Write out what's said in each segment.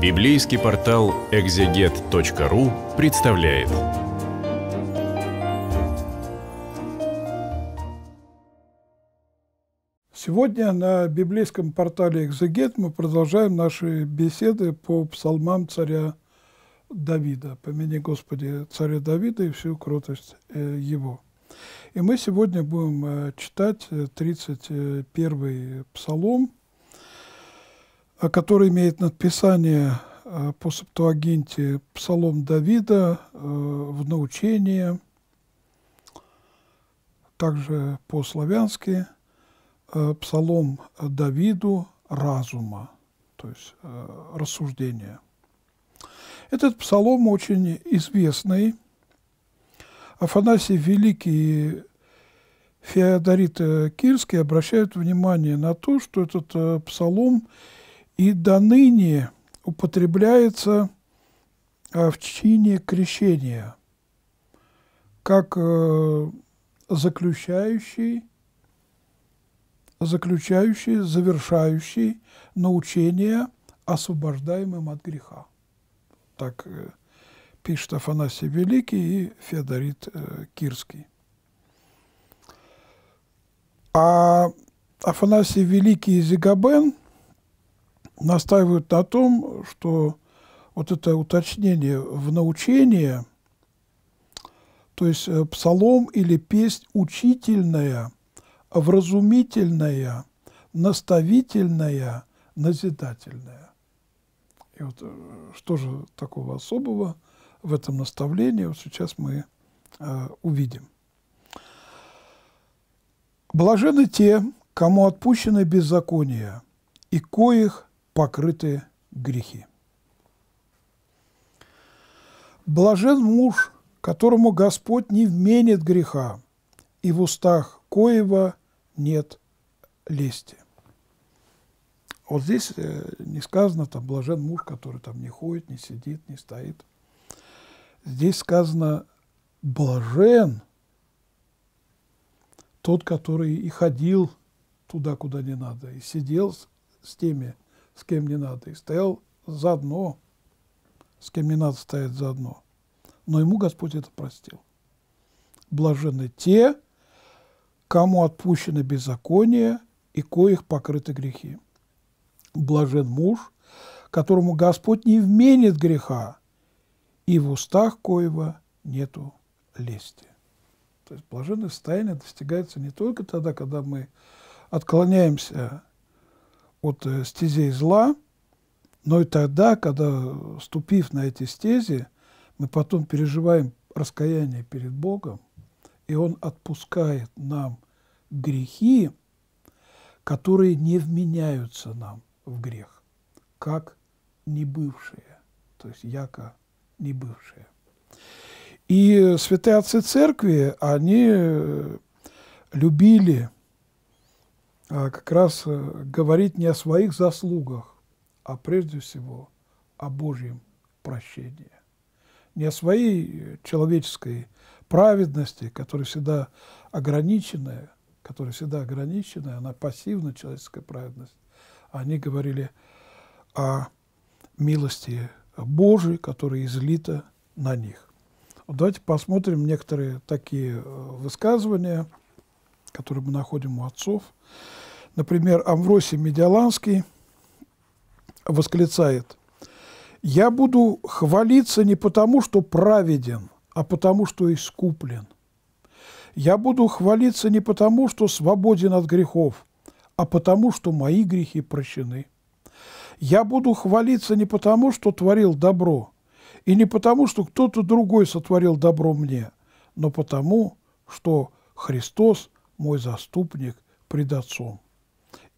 Библейский портал экзегет.ру представляет. Сегодня на библейском портале «Экзегет» мы продолжаем наши беседы по псалмам царя Давида. «Помяни, Господи, царя Давида и всю кротость э, его». И мы сегодня будем э, читать 31-й э, псалом – а который имеет надписание э, по септуагинте «Псалом Давида» э, в научение, также по-славянски э, «Псалом Давиду разума», то есть рассуждения. Этот псалом очень известный. Афанасий Великий и Феодорит Кирский обращают внимание на то, что этот псалом – и до ныне употребляется а, в чине крещения, как э, заключающий, заключающий, завершающий научение, освобождаемым от греха. Так э, пишет Афанасий Великий и Феодорит э, Кирский. А Афанасий Великий и Зигабен – настаивают на том, что вот это уточнение в научение, то есть э, псалом или песнь учительная, вразумительная, наставительная, назидательная. И вот э, что же такого особого в этом наставлении, вот сейчас мы э, увидим. «Блажены те, кому отпущены беззакония, и коих покрытые грехи. Блажен муж, которому Господь не вменит греха, и в устах коего нет лести. Вот здесь э, не сказано, там, блажен муж, который там не ходит, не сидит, не стоит. Здесь сказано, блажен тот, который и ходил туда, куда не надо, и сидел с теми, с кем не надо, и стоял заодно, с кем не надо стоять заодно. Но ему Господь это простил. Блажены те, кому отпущено беззаконие и коих покрыты грехи. Блажен муж, которому Господь не вменит греха, и в устах коего нету лести. То есть блаженное состояние достигается не только тогда, когда мы отклоняемся от э, стезей зла, но и тогда, когда, ступив на эти стези, мы потом переживаем раскаяние перед Богом, и Он отпускает нам грехи, которые не вменяются нам в грех, как не бывшие, то есть яко не бывшие. И э, святые отцы церкви, они э, любили а, как раз э, говорит не о своих заслугах, а прежде всего о Божьем прощении. Не о своей э, человеческой праведности, которая всегда ограниченная, которая всегда ограниченная, она пассивна, человеческая праведность. Они говорили о милости Божией, которая излита на них. Вот давайте посмотрим некоторые такие э, высказывания, которые мы находим у отцов. Например, Амвросий Медиаланский восклицает, «Я буду хвалиться не потому, что праведен, а потому, что искуплен. Я буду хвалиться не потому, что свободен от грехов, а потому, что мои грехи прощены. Я буду хвалиться не потому, что творил добро, и не потому, что кто-то другой сотворил добро мне, но потому, что Христос – мой заступник пред Отцом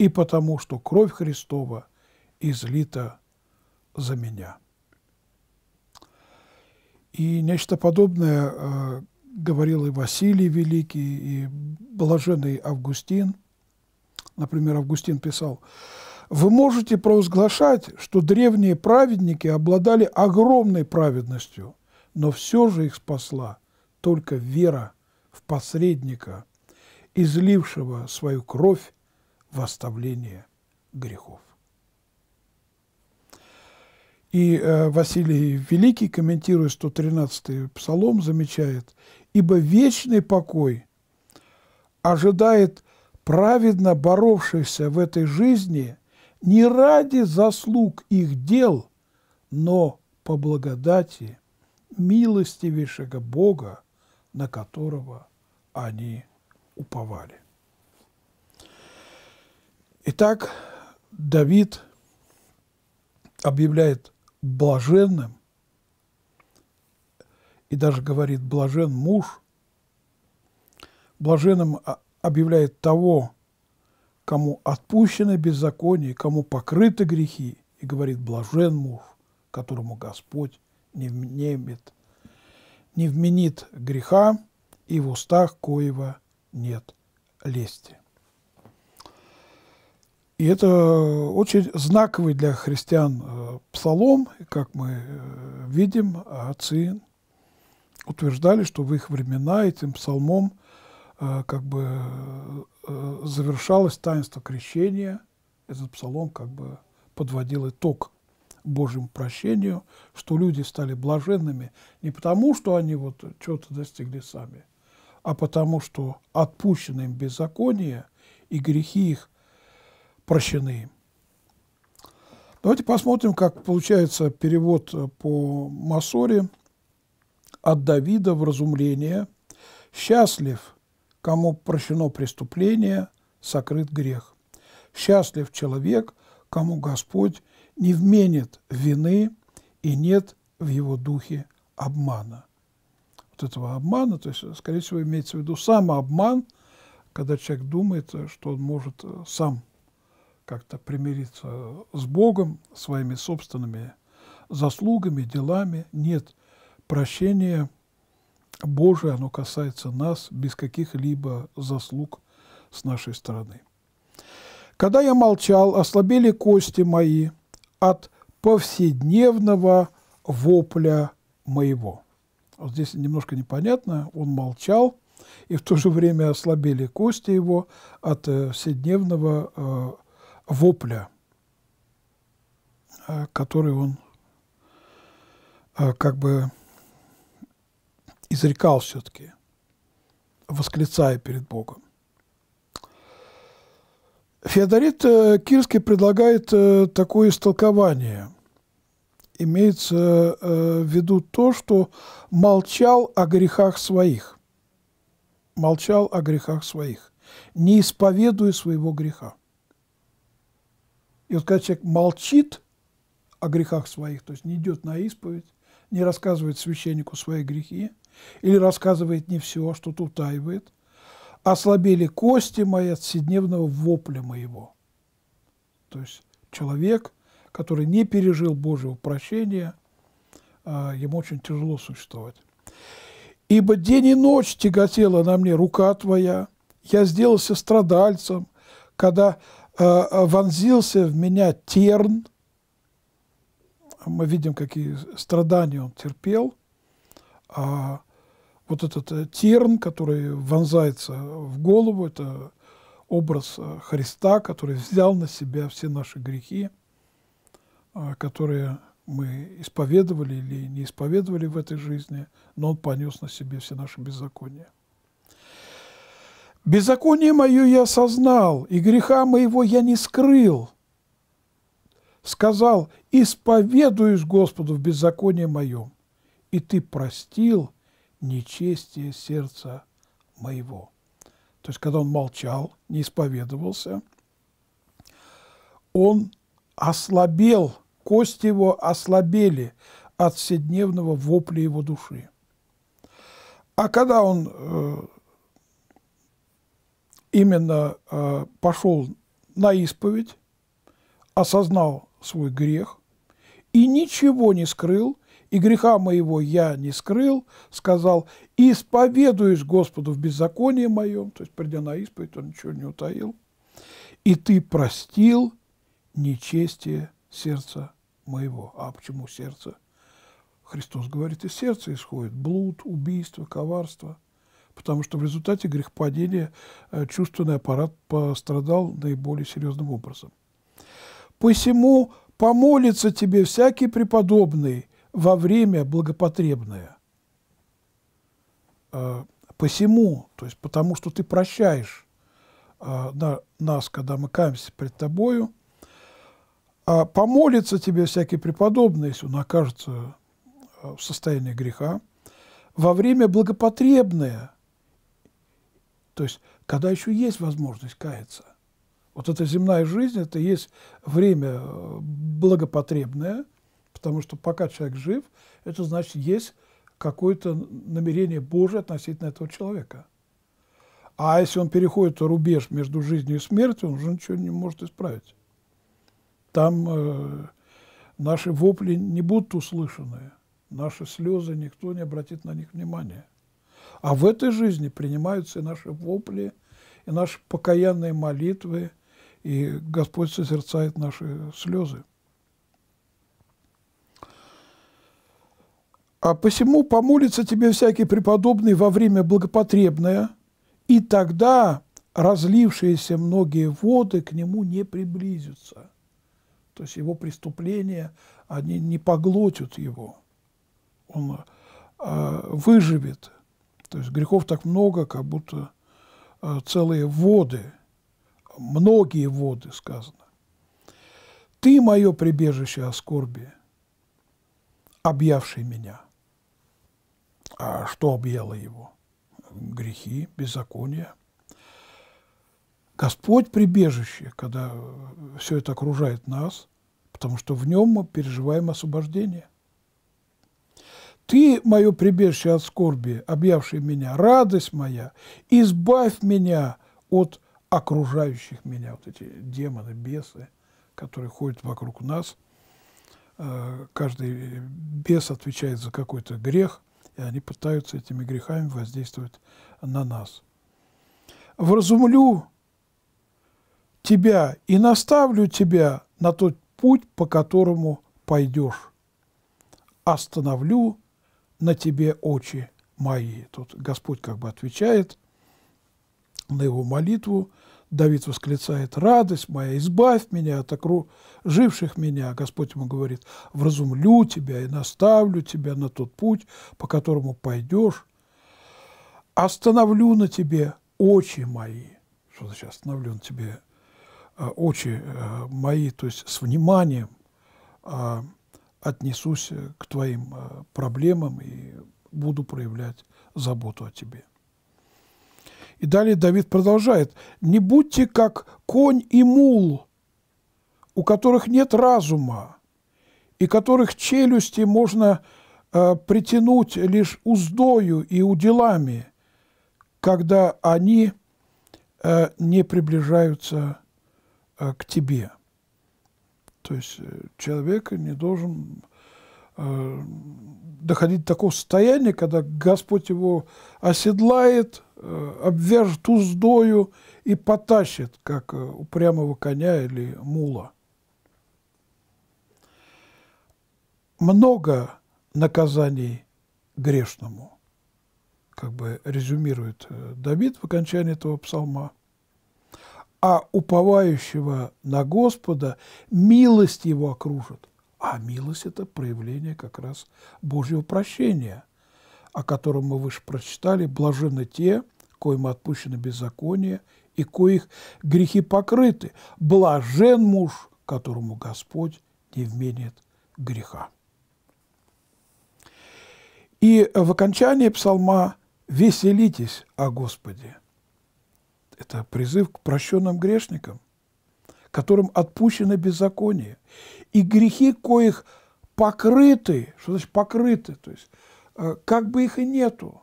и потому, что кровь Христова излита за меня. И нечто подобное э, говорил и Василий Великий, и блаженный Августин. Например, Августин писал, «Вы можете провозглашать, что древние праведники обладали огромной праведностью, но все же их спасла только вера в посредника, излившего свою кровь в оставление грехов. И э, Василий Великий, комментируя 113-й псалом, замечает, «Ибо вечный покой ожидает праведно боровшихся в этой жизни не ради заслуг их дел, но по благодати милостивейшего Бога, на которого они уповали». Итак, Давид объявляет блаженным и даже говорит блажен муж. Блаженным объявляет того, кому отпущено беззаконие, кому покрыты грехи, и говорит блажен муж, которому Господь не внемит, не вменит греха, и в устах коего нет лести. И это э, очень знаковый для христиан э, псалом, как мы э, видим, отцы утверждали, что в их времена этим псалмом как бы завершалось таинство крещения, этот псалом как бы подводил итог Божьему прощению, что люди стали блаженными не потому, что они вот что-то достигли сами, а потому, что отпущено им беззаконие и грехи их – прощены. Давайте посмотрим, как получается перевод э, по Масоре от Давида в разумление. «Счастлив, кому прощено преступление, сокрыт грех. Счастлив человек, кому Господь не вменит вины и нет в его духе обмана». Вот этого обмана, то есть, скорее всего, имеется в виду самообман, когда человек думает, э, что он может э, сам как-то примириться с Богом, своими собственными заслугами, делами. Нет, прощение Божие, оно касается нас без каких-либо заслуг с нашей стороны. Когда я молчал, ослабели кости мои от повседневного вопля моего. Вот здесь немножко непонятно, он молчал, и в то же время ослабели кости его от э, вседневного э, вопля, э, который он э, как бы изрекал все-таки, восклицая перед Богом. Феодорит э, Кирский предлагает такое истолкование. Имеется в виду то, что молчал о грехах своих. Молчал о грехах своих, не исповедуя своего греха. И вот когда человек молчит о грехах своих, то есть не идет на исповедь, не рассказывает священнику свои грехи, или рассказывает не все, а что-то утаивает, ослабели кости мои от седневного вопля моего. То есть человек, который не пережил Божьего прощения, а, ему очень тяжело существовать. «Ибо день и ночь тяготела на мне рука твоя, я сделался страдальцем, когда Э, э, вонзился в меня терн, мы видим, какие страдания он терпел, а вот этот э, терн, который вонзается в голову, это образ Христа, который взял на себя все наши грехи, которые мы исповедовали или не исповедовали в этой жизни, но он понес на себе все наши беззакония. Беззаконие мое я осознал, и греха моего я не скрыл. Сказал, исповедуюсь Господу в беззаконии моем, и ты простил нечестие сердца моего. То есть, когда он молчал, не исповедовался, он ослабел, кости его ослабели от вседневного вопля его души. А когда он э, именно э, пошел на исповедь, осознал свой грех и ничего не скрыл, и греха моего я не скрыл, сказал, исповедуешь Господу в беззаконии моем, то есть придя на исповедь, он ничего не утаил, и ты простил нечестие сердца моего. А почему сердце? Христос говорит, из сердца исходит блуд, убийство, коварство – потому что в результате грехопадения э, чувственный аппарат пострадал наиболее серьезным образом. «Посему помолится тебе всякий преподобный во время благопотребное». Э, «Посему», то есть потому что ты прощаешь э, нас, когда мы каемся пред тобою, а помолится тебе всякий преподобный, если он окажется в состоянии греха, во время благопотребное – то есть, когда еще есть возможность каяться. Вот эта земная жизнь, это есть время э, благопотребное, потому что пока человек жив, это значит, есть какое-то намерение Божие относительно этого человека. А если он переходит рубеж между жизнью и смертью, он уже ничего не может исправить. Там э, наши вопли не будут услышаны, наши слезы, никто не обратит на них внимания. А в этой жизни принимаются и наши вопли, и наши покаянные молитвы, и Господь созерцает наши слезы. А посему помолится тебе всякий преподобный во время благопотребное, и тогда разлившиеся многие воды к нему не приблизятся. То есть его преступления, они не поглотят его. Он э, выживет. То есть грехов так много, как будто э, целые воды, многие воды сказано. Ты мое прибежище о скорби, объявший меня. А что объяло его? Грехи, беззаконие. Господь прибежище, когда э, все это окружает нас, потому что в нем мы переживаем освобождение – ты, мое прибежище от скорби, объявший меня, радость моя, избавь меня от окружающих меня, вот эти демоны, бесы, которые ходят вокруг нас. Э, каждый бес отвечает за какой-то грех, и они пытаются этими грехами воздействовать на нас. «Вразумлю тебя и наставлю тебя на тот путь, по которому пойдешь. Остановлю на тебе очи мои. Тут Господь как бы отвечает на его молитву. Давид восклицает, радость моя, избавь меня от окруживших меня. Господь ему говорит, вразумлю тебя и наставлю тебя на тот путь, по которому пойдешь. Остановлю на тебе очи мои. Что значит остановлю на тебе э, очи э, мои, то есть с вниманием а, отнесусь э, к твоим э, проблемам и буду проявлять заботу о тебе. И далее Давид продолжает. «Не будьте как конь и мул, у которых нет разума, и которых челюсти можно э, притянуть лишь уздою и уделами, когда они э, не приближаются э, к тебе». То есть э, человек не должен э, доходить до такого состояния, когда Господь его оседлает, э, обвяжет уздою и потащит, как э, упрямого коня или мула. Много наказаний грешному, как бы резюмирует э, Давид в окончании этого псалма – а уповающего на Господа милость его окружит. А милость – это проявление как раз Божьего прощения, о котором мы выше прочитали. «Блажены те, коим отпущено беззаконие, и коих грехи покрыты. Блажен муж, которому Господь не вменит греха». И в окончании псалма «Веселитесь о Господе, это призыв к прощенным грешникам, которым отпущено беззаконие. И грехи, коих покрыты, что значит покрыты, то есть э, как бы их и нету,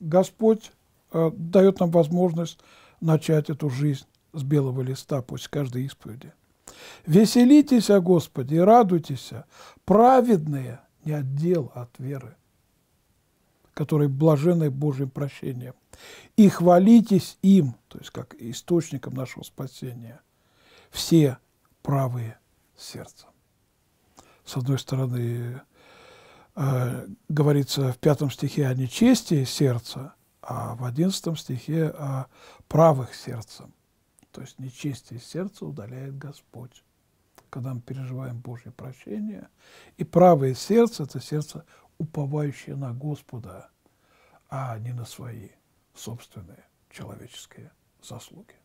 Господь э, дает нам возможность начать эту жизнь с белого листа после каждой исповеди. «Веселитесь, Господи, и радуйтесь, праведные не отдел а от веры» которые блажены Божьим прощением. И хвалитесь им, то есть как источником нашего спасения, все правые сердца. С одной стороны, э, говорится в пятом стихе о нечестии сердца, а в одиннадцатом стихе о правых сердцем. То есть нечестие сердца удаляет Господь, когда мы переживаем Божье прощение. И правое сердце – это сердце уповающие на Господа, а не на свои собственные человеческие заслуги.